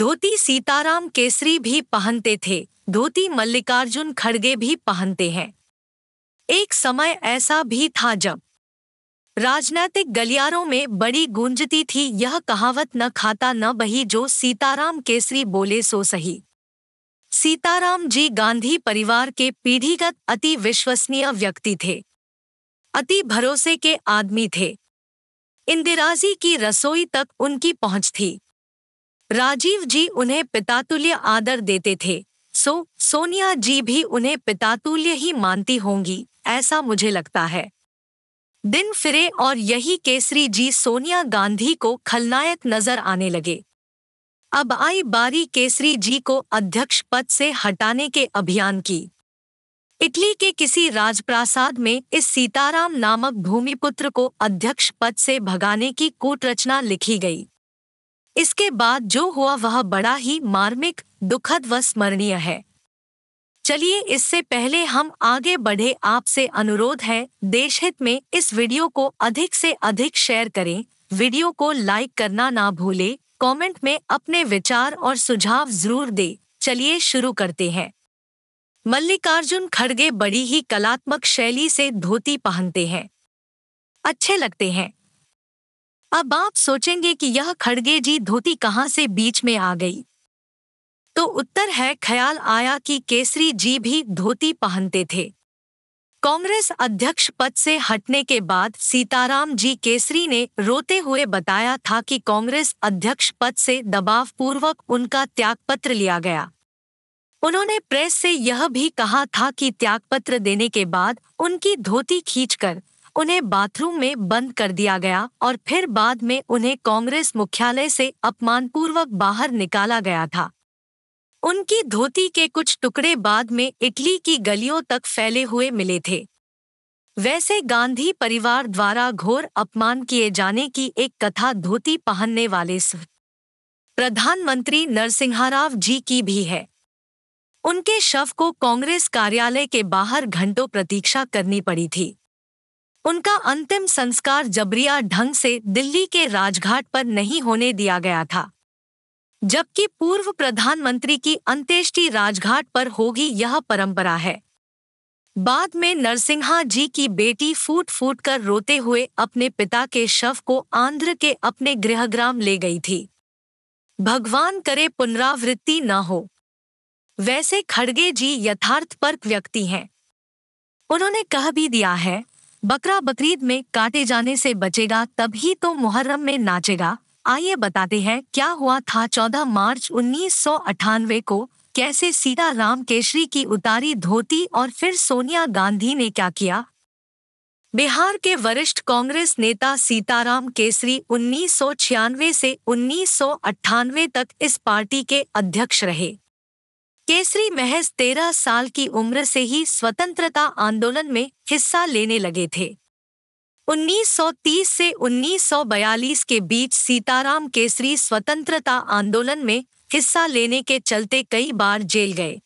धोती सीताराम केसरी भी पहनते थे धोती मल्लिकार्जुन खड़गे भी पहनते हैं एक समय ऐसा भी था जब राजनैतिक गलियारों में बड़ी गूंजती थी यह कहावत न खाता न बही जो सीताराम केसरी बोले सो सही सीताराम जी गांधी परिवार के पीढ़ीगत अति विश्वसनीय व्यक्ति थे अति भरोसे के आदमी थे इंदिराजी की रसोई तक उनकी पहुंच थी राजीव जी उन्हें पितातुल्य आदर देते थे सो सोनिया जी भी उन्हें पितातुल्य ही मानती होंगी ऐसा मुझे लगता है दिन फिरे और यही केसरी जी सोनिया गांधी को खलनायक नजर आने लगे अब आई बारी केसरी जी को अध्यक्ष पद से हटाने के अभियान की इटली के किसी राजप्रासाद में इस सीताराम नामक भूमिपुत्र को अध्यक्ष पद से भगाने की कूटरचना लिखी गई इसके बाद जो हुआ वह बड़ा ही मार्मिक दुखद व स्मरणीय है चलिए इससे पहले हम आगे बढ़े आपसे अनुरोध है देश हित में इस वीडियो को अधिक से अधिक शेयर करें वीडियो को लाइक करना ना भूले कमेंट में अपने विचार और सुझाव जरूर दे चलिए शुरू करते हैं मल्लिकार्जुन खड़गे बड़ी ही कलात्मक शैली से धोती पहनते हैं अच्छे लगते हैं अब आप सोचेंगे कि यह खड़गे जी धोती कहाँ से बीच में आ गई तो उत्तर है ख्याल आया कि केसरी जी भी धोती पहनते थे कांग्रेस अध्यक्ष पद से हटने के बाद सीताराम जी केसरी ने रोते हुए बताया था कि कांग्रेस अध्यक्ष पद से दबावपूर्वक उनका त्यागपत्र लिया गया उन्होंने प्रेस से यह भी कहा था कि त्यागपत्र देने के बाद उनकी धोती खींचकर उन्हें बाथरूम में बंद कर दिया गया और फिर बाद में उन्हें कांग्रेस मुख्यालय से अपमानपूर्वक बाहर निकाला गया था उनकी धोती के कुछ टुकड़े बाद में इटली की गलियों तक फैले हुए मिले थे वैसे गांधी परिवार द्वारा घोर अपमान किए जाने की एक कथा धोती पहनने वाले प्रधानमंत्री नरसिंहाराव जी की भी है उनके शव को कांग्रेस कार्यालय के बाहर घंटों प्रतीक्षा करनी पड़ी थी उनका अंतिम संस्कार जबरिया ढंग से दिल्ली के राजघाट पर नहीं होने दिया गया था जबकि पूर्व प्रधानमंत्री की अंत्येष्टि राजघाट पर होगी यह परंपरा है बाद में नरसिंहा जी की बेटी फूट फूट कर रोते हुए अपने पिता के शव को आंध्र के अपने गृहग्राम ले गई थी भगवान करे पुनरावृत्ति न हो वैसे खड़गे जी यथार्थ पर व्यक्ति हैं उन्होंने कह भी दिया है बकरा बकरीद में काटे जाने से बचेगा तभी तो मुहर्रम में नाचेगा आइए बताते हैं क्या हुआ था 14 मार्च उन्नीस को कैसे सीता राम केशरी की उतारी धोती और फिर सोनिया गांधी ने क्या किया बिहार के वरिष्ठ कांग्रेस नेता सीताराम केसरी उन्नीस से उन्नीस तक इस पार्टी के अध्यक्ष रहे केसरी महज तेरह साल की उम्र से ही स्वतंत्रता आंदोलन में हिस्सा लेने लगे थे 1930 से 1942 के बीच सीताराम केसरी स्वतंत्रता आंदोलन में हिस्सा लेने के चलते कई बार जेल गए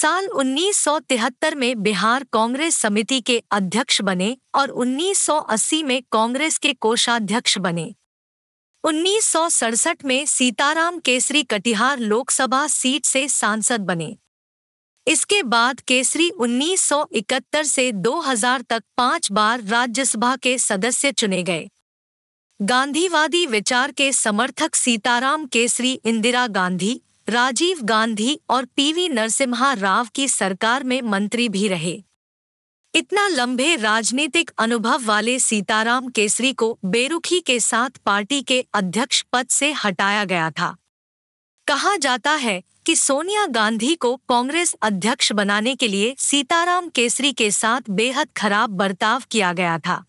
साल 1973 में बिहार कांग्रेस समिति के अध्यक्ष बने और 1980 में कांग्रेस के कोषाध्यक्ष बने उन्नीस में सीताराम केसरी कटिहार लोकसभा सीट से सांसद बने इसके बाद केसरी 1971 से 2000 तक पांच बार राज्यसभा के सदस्य चुने गए गांधीवादी विचार के समर्थक सीताराम केसरी इंदिरा गांधी राजीव गांधी और पीवी नरसिम्हा राव की सरकार में मंत्री भी रहे इतना लंबे राजनीतिक अनुभव वाले सीताराम केसरी को बेरुखी के साथ पार्टी के अध्यक्ष पद से हटाया गया था कहा जाता है कि सोनिया गांधी को कांग्रेस अध्यक्ष बनाने के लिए सीताराम केसरी के साथ बेहद खराब बर्ताव किया गया था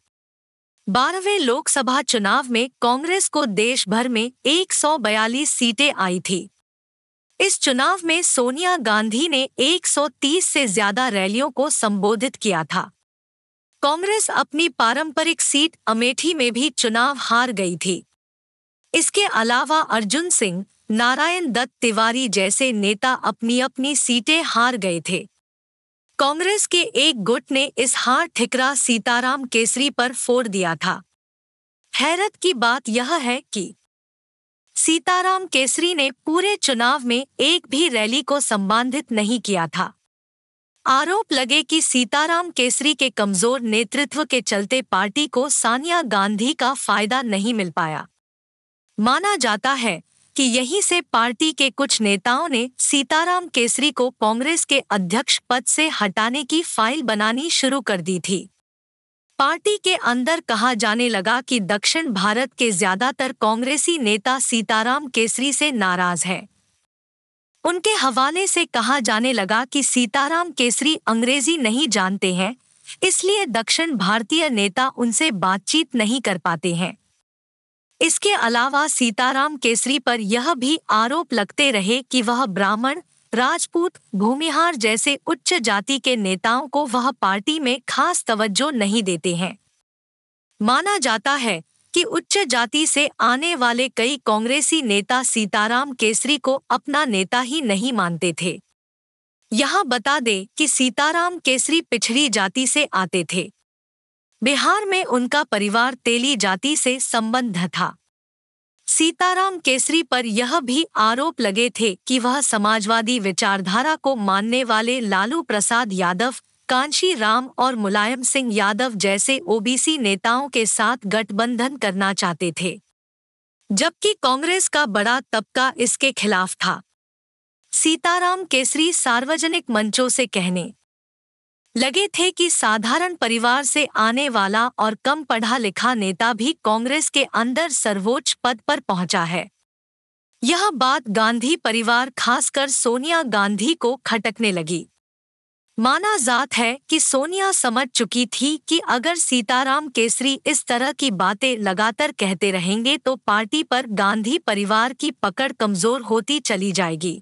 बारहवें लोकसभा चुनाव में कांग्रेस को देश भर में 142 सीटें आई थी इस चुनाव में सोनिया गांधी ने 130 से ज्यादा रैलियों को संबोधित किया था कांग्रेस अपनी पारंपरिक सीट अमेठी में भी चुनाव हार गई थी इसके अलावा अर्जुन सिंह नारायण दत्त तिवारी जैसे नेता अपनी अपनी सीटें हार गए थे कांग्रेस के एक गुट ने इस हार ठिकरा सीताराम केसरी पर फोड़ दिया था हैरत की बात यह है कि सीताराम केसरी ने पूरे चुनाव में एक भी रैली को संबंधित नहीं किया था आरोप लगे कि सीताराम केसरी के कमजोर नेतृत्व के चलते पार्टी को सानिया गांधी का फायदा नहीं मिल पाया माना जाता है कि यहीं से पार्टी के कुछ नेताओं ने सीताराम केसरी को कांग्रेस के अध्यक्ष पद से हटाने की फाइल बनानी शुरू कर दी थी पार्टी के अंदर कहा जाने लगा कि दक्षिण भारत के ज्यादातर कांग्रेसी नेता सीताराम केसरी से नाराज हैं उनके हवाले से कहा जाने लगा कि सीताराम केसरी अंग्रेजी नहीं जानते हैं इसलिए दक्षिण भारतीय नेता उनसे बातचीत नहीं कर पाते हैं इसके अलावा सीताराम केसरी पर यह भी आरोप लगते रहे कि वह ब्राह्मण राजपूत भूमिहार जैसे उच्च जाति के नेताओं को वह पार्टी में खास तवज्जो नहीं देते हैं माना जाता है कि उच्च जाति से आने वाले कई कांग्रेसी नेता सीताराम केसरी को अपना नेता ही नहीं मानते थे यहाँ बता दे कि सीताराम केसरी पिछड़ी जाति से आते थे बिहार में उनका परिवार तेली जाति से संबद्ध था सीताराम केसरी पर यह भी आरोप लगे थे कि वह समाजवादी विचारधारा को मानने वाले लालू प्रसाद यादव कांशी राम और मुलायम सिंह यादव जैसे ओबीसी नेताओं के साथ गठबंधन करना चाहते थे जबकि कांग्रेस का बड़ा तबका इसके खिलाफ था सीताराम केसरी सार्वजनिक मंचों से कहने लगे थे कि साधारण परिवार से आने वाला और कम पढ़ा लिखा नेता भी कांग्रेस के अंदर सर्वोच्च पद पर पहुंचा है यह बात गांधी परिवार खासकर सोनिया गांधी को खटकने लगी माना जात है कि सोनिया समझ चुकी थी कि अगर सीताराम केसरी इस तरह की बातें लगातार कहते रहेंगे तो पार्टी पर गांधी परिवार की पकड़ कमजोर होती चली जाएगी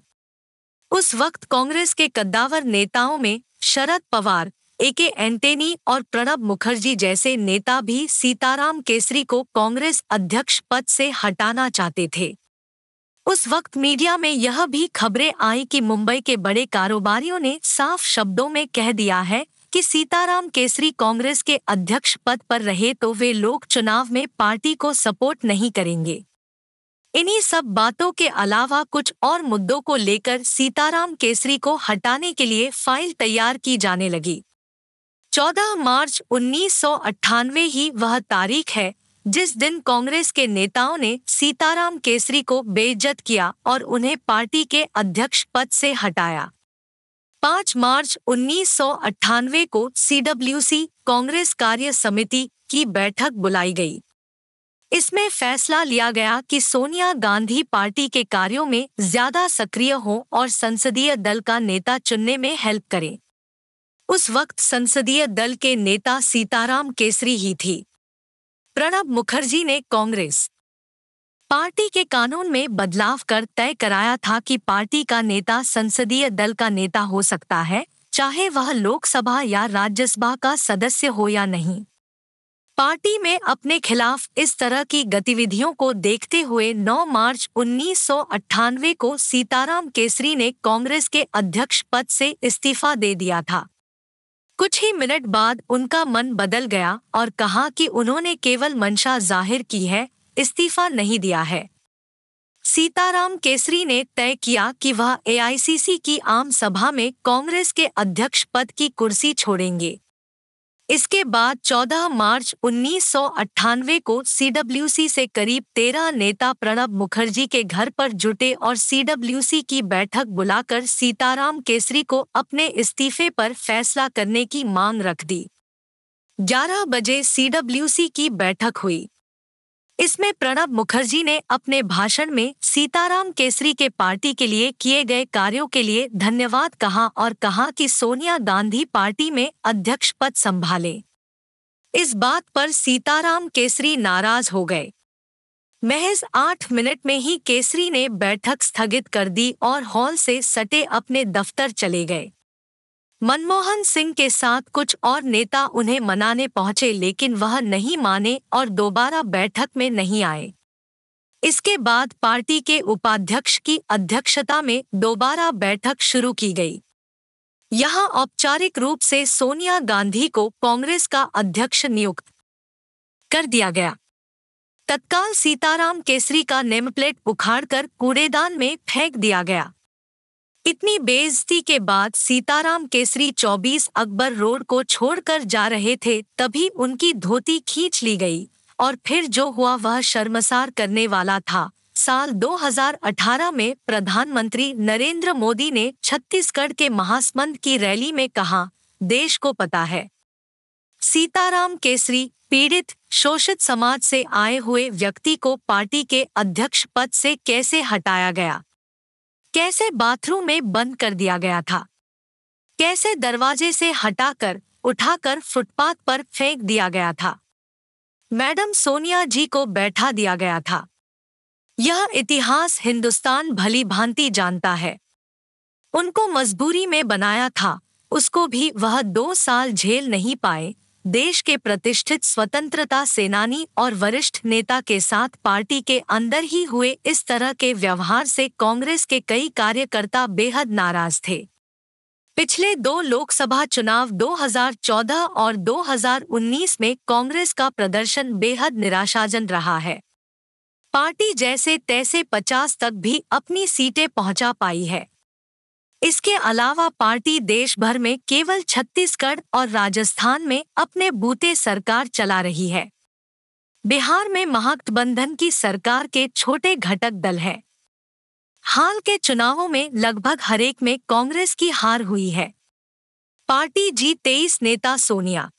उस वक्त कांग्रेस के कद्दावर नेताओं में शरद पवार एके एंटेनी और प्रणब मुखर्जी जैसे नेता भी सीताराम केसरी को कांग्रेस अध्यक्ष पद से हटाना चाहते थे उस वक्त मीडिया में यह भी खबरें आई कि मुंबई के बड़े कारोबारियों ने साफ शब्दों में कह दिया है कि सीताराम केसरी कांग्रेस के अध्यक्ष पद पर रहे तो वे लोग चुनाव में पार्टी को सपोर्ट नहीं करेंगे इन्हीं सब बातों के अलावा कुछ और मुद्दों को लेकर सीताराम केसरी को हटाने के लिए फाइल तैयार की जाने लगी 14 मार्च उन्नीस ही वह तारीख है जिस दिन कांग्रेस के नेताओं ने सीताराम केसरी को बेइज्जत किया और उन्हें पार्टी के अध्यक्ष पद से हटाया 5 मार्च उन्नीस को सीडब्ल्यूसी कांग्रेस कार्य समिति की बैठक बुलाई गई इसमें फैसला लिया गया कि सोनिया गांधी पार्टी के कार्यों में ज्यादा सक्रिय हो और संसदीय दल का नेता चुनने में हेल्प करें उस वक्त संसदीय दल के नेता सीताराम केसरी ही थी प्रणब मुखर्जी ने कांग्रेस पार्टी के कानून में बदलाव कर तय कराया था कि पार्टी का नेता संसदीय दल का नेता हो सकता है चाहे वह लोकसभा या राज्यसभा का सदस्य हो या नहीं पार्टी में अपने खिलाफ इस तरह की गतिविधियों को देखते हुए 9 मार्च उन्नीस को सीताराम केसरी ने कांग्रेस के अध्यक्ष पद से इस्तीफा दे दिया था कुछ ही मिनट बाद उनका मन बदल गया और कहा कि उन्होंने केवल मंशा जाहिर की है इस्तीफा नहीं दिया है सीताराम केसरी ने तय किया कि वह एआईसीसी की आम सभा में कांग्रेस के अध्यक्ष पद की कुर्सी छोड़ेंगे इसके बाद 14 मार्च उन्नीस को सीडब्ल्यूसी से करीब 13 नेता प्रणब मुखर्जी के घर पर जुटे और सीडब्ल्यूसी की बैठक बुलाकर सीताराम केसरी को अपने इस्तीफे पर फैसला करने की मांग रख दी 11 बजे सीडब्ल्यूसी की बैठक हुई इसमें प्रणब मुखर्जी ने अपने भाषण में सीताराम केसरी के पार्टी के लिए किए गए कार्यों के लिए धन्यवाद कहा और कहा कि सोनिया गांधी पार्टी में अध्यक्ष पद संभाले इस बात पर सीताराम केसरी नाराज हो गए महज आठ मिनट में ही केसरी ने बैठक स्थगित कर दी और हॉल से सटे अपने दफ्तर चले गए मनमोहन सिंह के साथ कुछ और नेता उन्हें मनाने पहुंचे लेकिन वह नहीं माने और दोबारा बैठक में नहीं आए इसके बाद पार्टी के उपाध्यक्ष की अध्यक्षता में दोबारा बैठक शुरू की गई यहां औपचारिक रूप से सोनिया गांधी को कांग्रेस का अध्यक्ष नियुक्त कर दिया गया तत्काल सीताराम केसरी का नेमप्लेट उखाड़कर कूड़ेदान में फेंक दिया गया इतनी बेइज्जती के बाद सीताराम केसरी 24 अकबर रोड को छोड़कर जा रहे थे तभी उनकी धोती खींच ली गई और फिर जो हुआ वह शर्मसार करने वाला था साल 2018 में प्रधानमंत्री नरेंद्र मोदी ने छत्तीसगढ़ के महासमंद की रैली में कहा देश को पता है सीताराम केसरी पीड़ित शोषित समाज से आए हुए व्यक्ति को पार्टी के अध्यक्ष पद से कैसे हटाया गया कैसे बाथरूम में बंद कर दिया गया था कैसे दरवाजे से हटाकर उठाकर फुटपाथ पर फेंक दिया गया था मैडम सोनिया जी को बैठा दिया गया था यह इतिहास हिंदुस्तान भली भांति जानता है उनको मजबूरी में बनाया था उसको भी वह दो साल झेल नहीं पाए देश के प्रतिष्ठित स्वतंत्रता सेनानी और वरिष्ठ नेता के साथ पार्टी के अंदर ही हुए इस तरह के व्यवहार से कांग्रेस के कई कार्यकर्ता बेहद नाराज थे पिछले दो लोकसभा चुनाव 2014 और 2019 में कांग्रेस का प्रदर्शन बेहद निराशाजन रहा है पार्टी जैसे तैसे 50 तक भी अपनी सीटें पहुंचा पाई है इसके अलावा पार्टी देश भर में केवल छत्तीसगढ़ और राजस्थान में अपने बूते सरकार चला रही है बिहार में महागठबंधन की सरकार के छोटे घटक दल हैं हाल के चुनावों में लगभग हरेक में कांग्रेस की हार हुई है पार्टी जी तेईस नेता सोनिया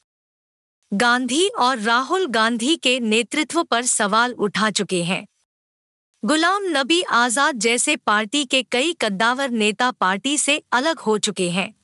गांधी और राहुल गांधी के नेतृत्व पर सवाल उठा चुके हैं गुलाम नबी आज़ाद जैसे पार्टी के कई कद्दावर नेता पार्टी से अलग हो चुके हैं